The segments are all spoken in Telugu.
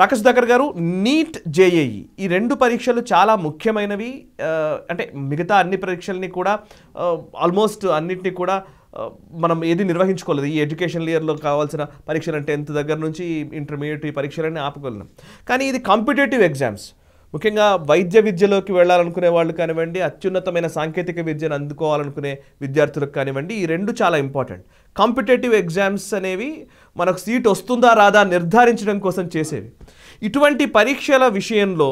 రాకేష్ దగ్గర గారు నీట్ జేఏఈ ఈ రెండు పరీక్షలు చాలా ముఖ్యమైనవి అంటే మిగతా అన్ని పరీక్షల్ని కూడా ఆల్మోస్ట్ అన్నిటినీ కూడా మనం ఏది నిర్వహించుకోలేదు ఈ ఎడ్యుకేషన్ ఇయర్లో కావాల్సిన పరీక్షలు అంటే టెన్త్ దగ్గర నుంచి ఇంటర్మీడియట్ పరీక్షలన్నీ ఆపగలను కానీ ఇది కాంపిటేటివ్ ఎగ్జామ్స్ ముఖ్యంగా వైద్య విద్యలోకి వెళ్ళాలనుకునే వాళ్ళు కానివ్వండి అత్యున్నతమైన సాంకేతిక విద్యను అందుకోవాలనుకునే విద్యార్థులకు కానివ్వండి ఈ రెండు చాలా ఇంపార్టెంట్ కాంపిటేటివ్ ఎగ్జామ్స్ అనేవి మనకు సీట్ వస్తుందా రాదా నిర్ధారించడం కోసం చేసేవి ఇటువంటి పరీక్షల విషయంలో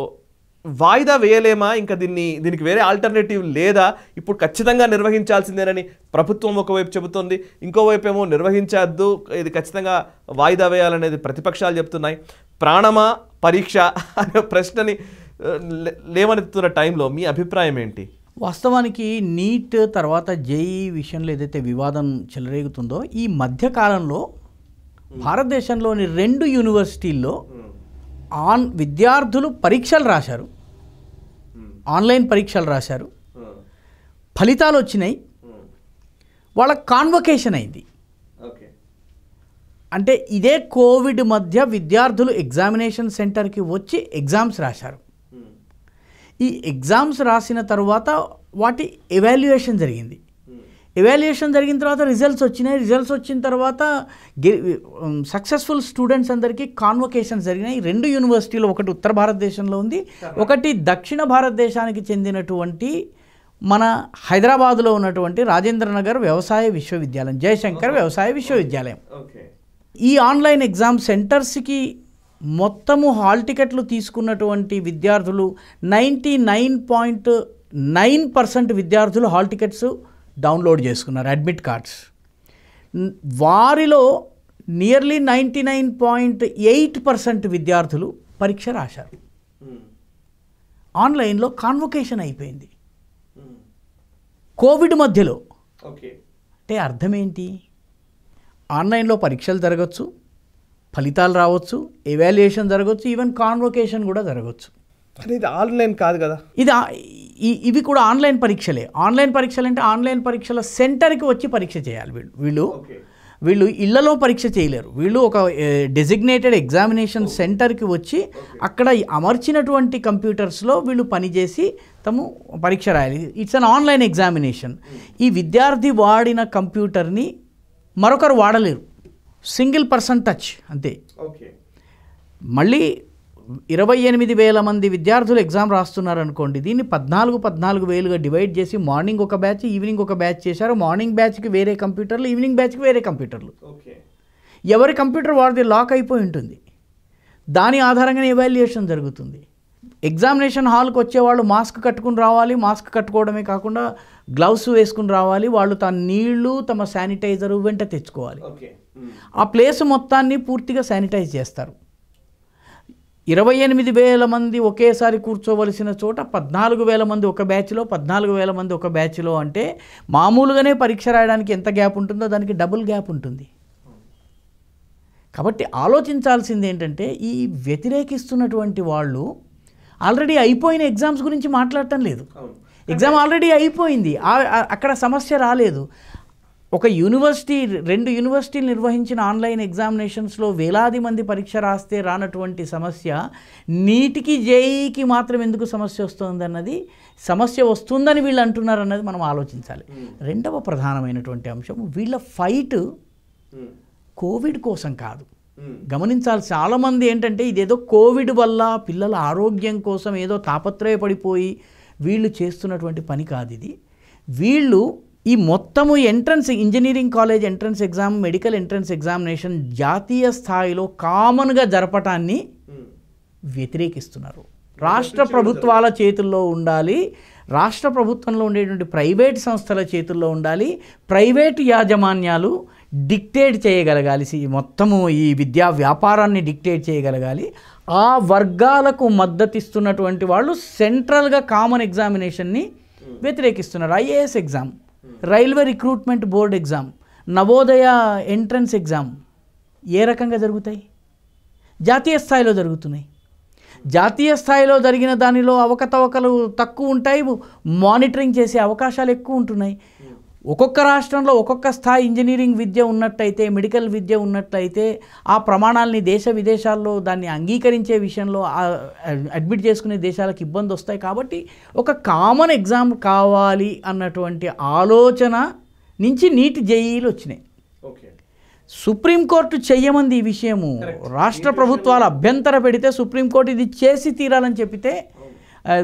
వాయిదా వేయలేమా ఇంకా దీన్ని దీనికి వేరే ఆల్టర్నేటివ్ లేదా ఇప్పుడు ఖచ్చితంగా నిర్వహించాల్సిందేనని ప్రభుత్వం ఒకవైపు చెబుతోంది ఇంకోవైపు ఏమో నిర్వహించద్దు ఇది ఖచ్చితంగా వాయిదా వేయాలనేది ప్రతిపక్షాలు చెప్తున్నాయి ప్రాణమా పరీక్ష అనే ప్రశ్నని లేవనెత్తున్న టైంలో మీ అభిప్రాయం ఏంటి వాస్తవానికి నీట్ తర్వాత జేఈ విషయంలో ఏదైతే వివాదం చెలరేగుతుందో ఈ మధ్యకాలంలో భారతదేశంలోని రెండు యూనివర్సిటీల్లో ఆన్ విద్యార్థులు పరీక్షలు రాశారు ఆన్లైన్ పరీక్షలు రాశారు ఫలితాలు వచ్చినాయి వాళ్ళ కాన్వకేషన్ అయింది అంటే ఇదే కోవిడ్ మధ్య విద్యార్థులు ఎగ్జామినేషన్ సెంటర్కి వచ్చి ఎగ్జామ్స్ రాశారు ఈ ఎగ్జామ్స్ రాసిన తర్వాత వాటి ఎవాల్యుయేషన్ జరిగింది ఎవాల్యుయేషన్ జరిగిన తర్వాత రిజల్ట్స్ వచ్చినాయి రిజల్ట్స్ వచ్చిన తర్వాత సక్సెస్ఫుల్ స్టూడెంట్స్ అందరికీ కాన్వకేషన్ జరిగినాయి రెండు యూనివర్సిటీలు ఒకటి ఉత్తర భారతదేశంలో ఉంది ఒకటి దక్షిణ భారతదేశానికి చెందినటువంటి మన హైదరాబాద్లో ఉన్నటువంటి రాజేంద్రనగర్ వ్యవసాయ విశ్వవిద్యాలయం జయశంకర్ వ్యవసాయ విశ్వవిద్యాలయం ఈ ఆన్లైన్ ఎగ్జామ్ సెంటర్స్కి మొత్తము హాల్ టికెట్లు తీసుకున్నటువంటి విద్యార్థులు ninety nine point nine percent విద్యార్థులు హాల్ టికెట్స్ డౌన్లోడ్ చేసుకున్నారు అడ్మిట్ కార్డ్స్ వారిలో nearly ninety nine point eight percent విద్యార్థులు పరీక్ష రాశారు hmm. ఆన్లైన్లో కాన్వకేషన్ అయిపోయింది hmm. కోవిడ్ మధ్యలో అంటే అర్థం ఏంటి ఆన్లైన్లో పరీక్షలు జరగచ్చు ఫలితాలు రావచ్చు ఎవాల్యుయేషన్ జరగవచ్చు ఈవెన్ కాన్వొకేషన్ కూడా జరగవచ్చు ఇది ఆన్లైన్ కాదు కదా ఇది ఇవి కూడా ఆన్లైన్ పరీక్షలే ఆన్లైన్ పరీక్షలు అంటే ఆన్లైన్ పరీక్షల సెంటర్కి వచ్చి పరీక్ష చేయాలి వీళ్ళు వీళ్ళు వీళ్ళు ఇళ్లలో పరీక్ష చేయలేరు వీళ్ళు ఒక డెసిగ్నేటెడ్ ఎగ్జామినేషన్ సెంటర్కి వచ్చి అక్కడ అమర్చినటువంటి కంప్యూటర్స్లో వీళ్ళు పనిచేసి తము పరీక్ష రాయాలి ఇట్స్ అన్ ఆన్లైన్ ఎగ్జామినేషన్ ఈ విద్యార్థి వాడిన కంప్యూటర్ని మరొకరు వాడలేరు సింగిల్ పర్సన్ టచ్ అంతే మళ్ళీ ఇరవై ఎనిమిది వేల మంది విద్యార్థులు ఎగ్జామ్ రాస్తున్నారు అనుకోండి దీన్ని పద్నాలుగు పద్నాలుగు వేలుగా డివైడ్ చేసి మార్నింగ్ ఒక బ్యాచ్ ఈవినింగ్ ఒక బ్యాచ్ చేశారు మార్నింగ్ బ్యాచ్కి వేరే కంప్యూటర్లు ఈవినింగ్ బ్యాచ్కి వేరే కంప్యూటర్లు ఎవరి కంప్యూటర్ వాడిది లాక్ అయిపోయి ఉంటుంది దాని ఆధారంగానే ఎవాల్యుయేషన్ జరుగుతుంది ఎగ్జామినేషన్ హాల్కి వచ్చేవాళ్ళు మాస్క్ కట్టుకుని రావాలి మాస్క్ కట్టుకోవడమే కాకుండా గ్లౌస్ వేసుకుని రావాలి వాళ్ళు తన నీళ్లు తమ శానిటైజర్ వెంట తెచ్చుకోవాలి ఆ ప్లేస్ మొత్తాన్ని పూర్తిగా శానిటైజ్ చేస్తారు ఇరవై ఎనిమిది వేల మంది ఒకేసారి కూర్చోవలసిన చోట పద్నాలుగు వేల మంది ఒక బ్యాచ్లో పద్నాలుగు వేల మంది ఒక బ్యాచ్లో అంటే మామూలుగానే పరీక్ష రాయడానికి ఎంత గ్యాప్ ఉంటుందో దానికి డబుల్ గ్యాప్ ఉంటుంది కాబట్టి ఆలోచించాల్సింది ఏంటంటే ఈ వ్యతిరేకిస్తున్నటువంటి వాళ్ళు ఆల్రెడీ అయిపోయిన ఎగ్జామ్స్ గురించి మాట్లాడటం లేదు ఎగ్జామ్ ఆల్రెడీ అయిపోయింది అక్కడ సమస్య రాలేదు ఒక యూనివర్సిటీ రెండు యూనివర్సిటీలు నిర్వహించిన ఆన్లైన్ ఎగ్జామినేషన్స్లో వేలాది మంది పరీక్ష రాస్తే రానటువంటి సమస్య నీటికి జేఈకి మాత్రం ఎందుకు సమస్య వస్తుందన్నది సమస్య వస్తుందని వీళ్ళు అంటున్నారన్నది మనం ఆలోచించాలి రెండవ ప్రధానమైనటువంటి అంశం వీళ్ళ ఫైట్ కోవిడ్ కోసం కాదు గమనించాలి చాలామంది ఏంటంటే ఇదేదో కోవిడ్ వల్ల పిల్లల ఆరోగ్యం కోసం ఏదో తాపత్రయపడిపోయి వీళ్ళు చేస్తున్నటువంటి పని కాదు ఇది వీళ్ళు ఈ మొత్తము entrance engineering college entrance exam medical entrance examination జాతీయ స్థాయిలో కామన్గా జరపటాన్ని వ్యతిరేకిస్తున్నారు రాష్ట్ర ప్రభుత్వాల చేతుల్లో ఉండాలి రాష్ట్ర ప్రభుత్వంలో ఉండేటువంటి ప్రైవేట్ సంస్థల చేతుల్లో ఉండాలి ప్రైవేట్ యాజమాన్యాలు డిక్టేట్ చేయగలగాలి మొత్తము ఈ విద్యా వ్యాపారాన్ని డిక్టేట్ చేయగలగాలి ఆ వర్గాలకు మద్దతిస్తున్నటువంటి వాళ్ళు సెంట్రల్గా కామన్ ఎగ్జామినేషన్ని వ్యతిరేకిస్తున్నారు IAS exam railway recruitment board exam Navodaya entrance exam ఏ రకంగా జరుగుతాయి జాతీయ స్థాయిలో జరుగుతున్నాయి జాతీయ స్థాయిలో జరిగిన దానిలో అవకతవకలు తక్కువ ఉంటాయి మానిటరింగ్ చేసే అవకాశాలు ఎక్కువ ఉంటున్నాయి ఒక్కొక్క రాష్ట్రంలో ఒక్కొక్క స్థాయి ఇంజనీరింగ్ విద్య ఉన్నట్టయితే మెడికల్ విద్య ఉన్నట్లయితే ఆ ప్రమాణాలని దేశ విదేశాల్లో దాన్ని అంగీకరించే విషయంలో అడ్మిట్ చేసుకునే దేశాలకు ఇబ్బంది వస్తాయి కాబట్టి ఒక కామన్ ఎగ్జామ్ కావాలి అన్నటువంటి ఆలోచన నుంచి నీటి జేఈలు వచ్చినాయి సుప్రీంకోర్టు చెయ్యమంది ఈ విషయము రాష్ట్ర ప్రభుత్వాలు అభ్యంతర పెడితే సుప్రీంకోర్టు ఇది చేసి తీరాలని చెప్పితే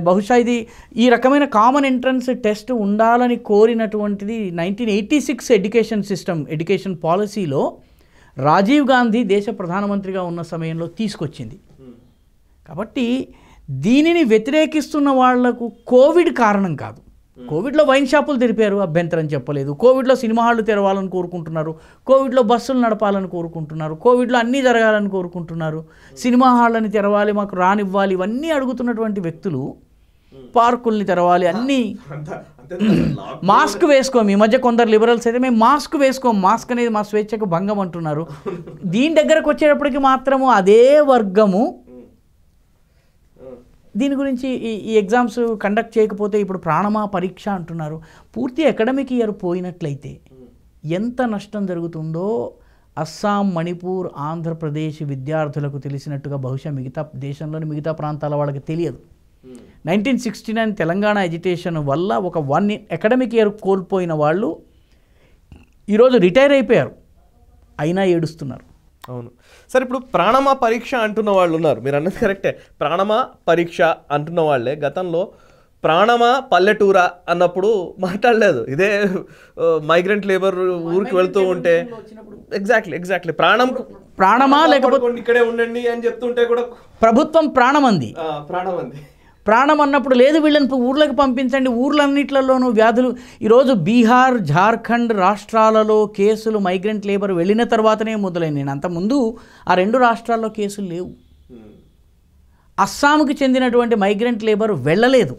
బహుశా ఇది ఈ రకమైన కామన్ ఎంట్రన్స్ టెస్ట్ ఉండాలని కోరినటువంటిది nineteen eighty six education system education పాలసీలో రాజీవ్ గాంధీ దేశ ప్రధానమంత్రిగా ఉన్న సమయంలో తీసుకొచ్చింది hmm. కాబట్టి దీనిని వ్యతిరేకిస్తున్న వాళ్లకు కోవిడ్ కారణం కాదు Hmm. కోవిడ్లో వైన్ షాపులు తెరిపారు అభ్యంతరం చెప్పలేదు కోవిడ్లో సినిమా హాళ్ళు తెరవాలని కోరుకుంటున్నారు కోవిడ్లో బస్సులు నడపాలని కోరుకుంటున్నారు కోవిడ్లో అన్నీ జరగాలని కోరుకుంటున్నారు hmm. సినిమా హాళ్ళని తెరవాలి మాకు రానివ్వాలి ఇవన్నీ అడుగుతున్నటువంటి వ్యక్తులు hmm. పార్కుల్ని తెరవాలి ah, అన్నీ మాస్క్ వేసుకోం ఈ మధ్య కొందరు లిబరల్స్ అయితే మేము మాస్క్ వేసుకోం మాస్క్ అనేది మా స్వేచ్ఛకు భంగం అంటున్నారు దీని దగ్గరకు వచ్చేటప్పటికి మాత్రము అదే వర్గము దీని గురించి ఈ ఈ ఎగ్జామ్స్ కండక్ట్ చేయకపోతే ఇప్పుడు ప్రాణమా పరీక్ష అంటున్నారు పూర్తి అకాడమిక్ ఇయర్ పోయినట్లయితే ఎంత నష్టం జరుగుతుందో అస్సాం మణిపూర్ ఆంధ్రప్రదేశ్ విద్యార్థులకు తెలిసినట్టుగా బహుశా మిగతా దేశంలోని మిగతా ప్రాంతాల వాళ్ళకి తెలియదు nineteen sixty nine Telangana education వల్ల ఒక వన్ అకాడమిక్ ఇయర్ కోల్పోయిన వాళ్ళు ఈరోజు రిటైర్ అయిపోయారు అయినా ఏడుస్తున్నారు అవును సార్ ఇప్పుడు ప్రాణమా పరీక్ష అంటున్న వాళ్ళు ఉన్నారు మీరు అన్నది కరెక్టే ప్రాణమా పరీక్ష అంటున్న వాళ్ళే గతంలో ప్రాణమా పల్లెటూరా అన్నప్పుడు మాట్లాడలేదు ఇదే మైగ్రెంట్ లేబర్ ఊరికి వెళ్తూ ఉంటే ఎగ్జాక్ట్లీ ఎగ్జాక్ట్లీ ప్రాణం ప్రాణమా లేకపోతే ఇక్కడే ఉండండి అని చెప్తుంటే కూడా ప్రభుత్వం ప్రాణమంది ప్రాణమంది ప్రాణం అన్నప్పుడు లేదు వీళ్ళని ఊర్లకు పంపించండి ఊర్లన్నిట్లలోనూ వ్యాధులు ఈరోజు బీహార్ జార్ఖండ్ రాష్ట్రాలలో కేసులు మైగ్రెంట్ లేబర్ వెళ్ళిన తర్వాతనే మొదలైంది నేను అంతకుముందు ఆ రెండు రాష్ట్రాల్లో కేసులు లేవు అస్సాంకి చెందినటువంటి మైగ్రెంట్ లేబర్ వెళ్ళలేదు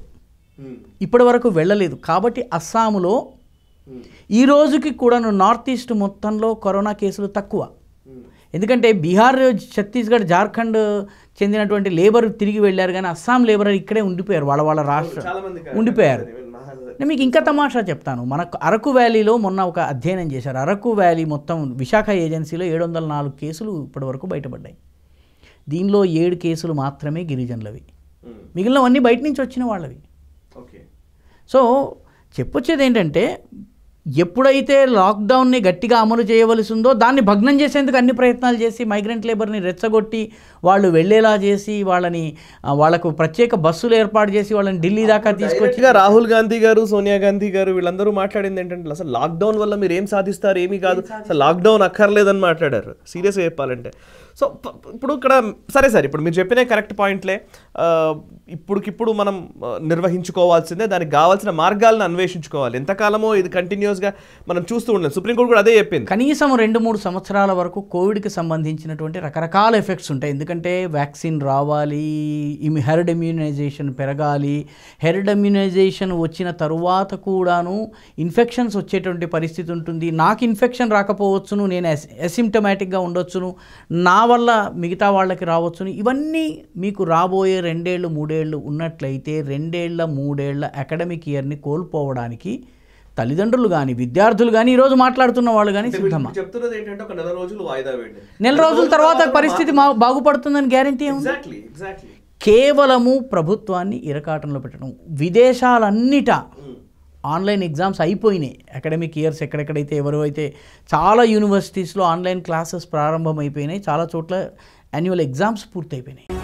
ఇప్పటి వరకు వెళ్ళలేదు కాబట్టి అస్సాములో ఈ రోజుకి కూడా నార్త్ ఈస్ట్ మొత్తంలో కరోనా కేసులు తక్కువ ఎందుకంటే బీహార్ ఛత్తీస్గఢ్ జార్ఖండ్ చెందినటువంటి లేబర్ తిరిగి వెళ్ళారు కానీ అస్సాం లేబర్ ఇక్కడే ఉండిపోయారు వాళ్ళ వాళ్ళ రాష్ట్రం ఉండిపోయారు నేను మీకు ఇంకా తమాషా చెప్తాను మనకు అరకు వ్యాలీలో మొన్న ఒక అధ్యయనం చేశారు అరకు వ్యాలీ మొత్తం విశాఖ ఏజెన్సీలో ఏడు వందల నాలుగు కేసులు ఇప్పటి వరకు బయటపడ్డాయి దీనిలో ఏడు కేసులు మాత్రమే గిరిజనులవి మిగిలినవన్నీ బయట నుంచి వచ్చిన వాళ్ళవి సో చెప్పొచ్చేది ఏంటంటే ఎప్పుడైతే లాక్డౌన్ని గట్టిగా అమలు చేయవలసి ఉందో దాన్ని భగ్నం చేసేందుకు అన్ని ప్రయత్నాలు చేసి మైగ్రెంట్ లేబర్ని రెచ్చగొట్టి వాళ్ళు వెళ్ళేలా చేసి వాళ్ళని వాళ్ళకు ప్రత్యేక బస్సులు ఏర్పాటు చేసి వాళ్ళని ఢిల్లీ దాకా తీసుకొచ్చి రాహుల్ గాంధీ గారు సోనియా గాంధీ గారు వీళ్ళందరూ మాట్లాడింది ఏంటంటే అసలు లాక్డౌన్ వల్ల మీరు ఏం సాధిస్తారు ఏమీ కాదు అసలు లాక్డౌన్ అక్కర్లేదని మాట్లాడారు సీరియస్గా చెప్పాలంటే సో ఇప్పుడు ఇక్కడ సరే సార్ ఇప్పుడు మీరు చెప్పిన కరెక్ట్ పాయింట్లే ఇప్పుడుకిప్పుడు మనం నిర్వహించుకోవాల్సిందే దానికి కావాల్సిన మార్గాలను అన్వేషించుకోవాలి ఎంతకాలమో ఇది కంటిన్యూ కంటిన్యూస్గా మనం చూస్తూ ఉండలేం సుప్రీంకోర్టు కూడా అదే చెప్పింది కనీసం రెండు మూడు సంవత్సరాల వరకు కోవిడ్కి సంబంధించినటువంటి రకరకాల ఎఫెక్ట్స్ ఉంటాయి ఎందుకంటే వ్యాక్సిన్ రావాలి హెర్డ్ ఇమ్యూనైజేషన్ పెరగాలి హెర్డ్ ఇమ్యూనైజేషన్ వచ్చిన తరువాత కూడాను ఇన్ఫెక్షన్స్ వచ్చేటువంటి పరిస్థితి ఉంటుంది నాకు ఇన్ఫెక్షన్ రాకపోవచ్చును నేను అసిమ్టమాటిక్గా ఉండొచ్చును నా వల్ల మిగతా వాళ్ళకి రావచ్చును ఇవన్నీ మీకు రాబోయే రెండేళ్ళు మూడేళ్ళు ఉన్నట్లయితే రెండేళ్ల మూడేళ్ల అకాడమిక్ ఇయర్ని కోల్పోవడానికి తల్లిదండ్రులు కానీ విద్యార్థులు కానీ ఈరోజు మాట్లాడుతున్న వాళ్ళు కానీ సిద్ధమా చెప్తున్నది ఏంటంటే ఒక నెల రోజులు వాయిదా వేయండి నెల రోజుల తర్వాత పరిస్థితి బాగుపడుతుందని గ్యారంటీ ఏమి కేవలము ప్రభుత్వాన్ని ఇరకాటంలో పెట్టడం విదేశాలన్నిట hmm. ఆన్లైన్ ఎగ్జామ్స్ అయిపోయినాయి అకాడమిక్ ఇయర్స్ ఎక్కడెక్కడైతే ఎవరు అయితే చాలా యూనివర్సిటీస్లో ఆన్లైన్ క్లాసెస్ ప్రారంభమైపోయినాయి చాలా చోట్ల యాన్యువల్ ఎగ్జామ్స్ పూర్తయిపోయినాయి